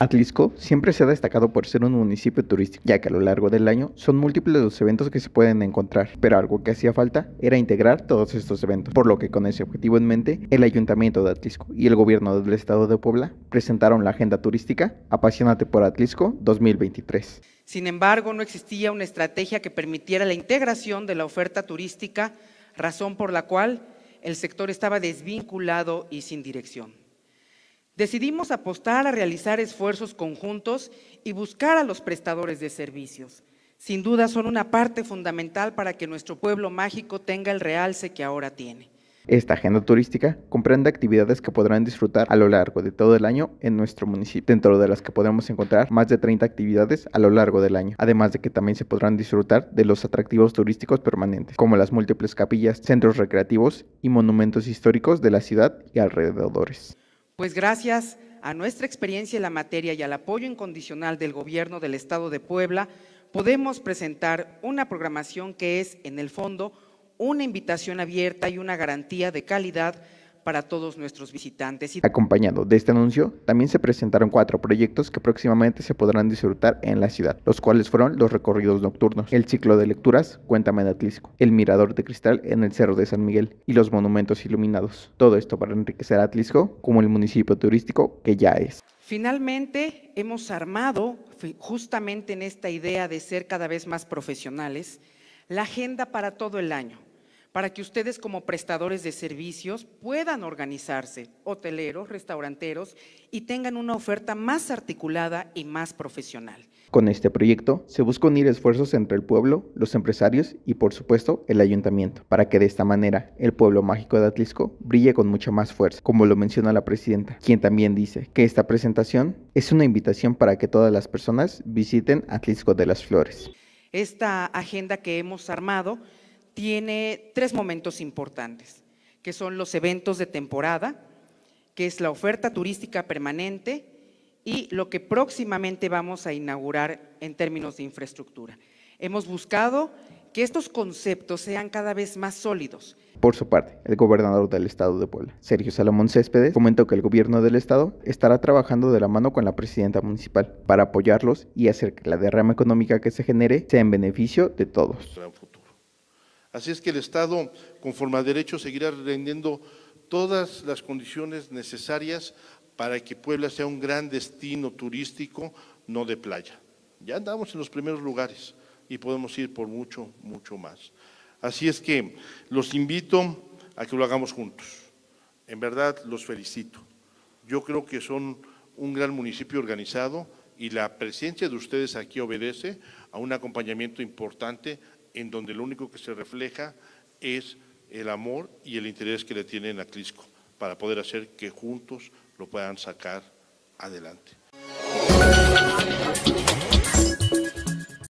Atlisco siempre se ha destacado por ser un municipio turístico, ya que a lo largo del año son múltiples los eventos que se pueden encontrar, pero algo que hacía falta era integrar todos estos eventos, por lo que con ese objetivo en mente, el Ayuntamiento de Atlisco y el Gobierno del Estado de Puebla presentaron la agenda turística Apasionate por Atlisco 2023. Sin embargo, no existía una estrategia que permitiera la integración de la oferta turística, razón por la cual el sector estaba desvinculado y sin dirección. Decidimos apostar a realizar esfuerzos conjuntos y buscar a los prestadores de servicios. Sin duda son una parte fundamental para que nuestro pueblo mágico tenga el realce que ahora tiene. Esta agenda turística comprende actividades que podrán disfrutar a lo largo de todo el año en nuestro municipio, dentro de las que podremos encontrar más de 30 actividades a lo largo del año, además de que también se podrán disfrutar de los atractivos turísticos permanentes, como las múltiples capillas, centros recreativos y monumentos históricos de la ciudad y alrededores pues gracias a nuestra experiencia en la materia y al apoyo incondicional del Gobierno del Estado de Puebla, podemos presentar una programación que es, en el fondo, una invitación abierta y una garantía de calidad para todos nuestros visitantes. Acompañado de este anuncio, también se presentaron cuatro proyectos que próximamente se podrán disfrutar en la ciudad, los cuales fueron los recorridos nocturnos, el ciclo de lecturas Cuéntame de Atlisco, el mirador de cristal en el Cerro de San Miguel y los monumentos iluminados. Todo esto para enriquecer a Atlisco como el municipio turístico que ya es. Finalmente, hemos armado, justamente en esta idea de ser cada vez más profesionales, la agenda para todo el año para que ustedes como prestadores de servicios puedan organizarse, hoteleros, restauranteros, y tengan una oferta más articulada y más profesional. Con este proyecto se busca unir esfuerzos entre el pueblo, los empresarios y por supuesto el ayuntamiento, para que de esta manera el pueblo mágico de Atlisco brille con mucha más fuerza, como lo menciona la presidenta, quien también dice que esta presentación es una invitación para que todas las personas visiten Atlisco de las Flores. Esta agenda que hemos armado tiene tres momentos importantes, que son los eventos de temporada, que es la oferta turística permanente y lo que próximamente vamos a inaugurar en términos de infraestructura. Hemos buscado que estos conceptos sean cada vez más sólidos. Por su parte, el gobernador del estado de Puebla, Sergio Salomón Céspedes, comentó que el gobierno del estado estará trabajando de la mano con la presidenta municipal para apoyarlos y hacer que la derrama económica que se genere sea en beneficio de todos. Así es que el Estado, conforme a derecho, seguirá rendiendo todas las condiciones necesarias para que Puebla sea un gran destino turístico, no de playa. Ya andamos en los primeros lugares y podemos ir por mucho, mucho más. Así es que los invito a que lo hagamos juntos. En verdad, los felicito. Yo creo que son un gran municipio organizado y la presencia de ustedes aquí obedece a un acompañamiento importante en donde lo único que se refleja es el amor y el interés que le tienen a Crisco para poder hacer que juntos lo puedan sacar adelante.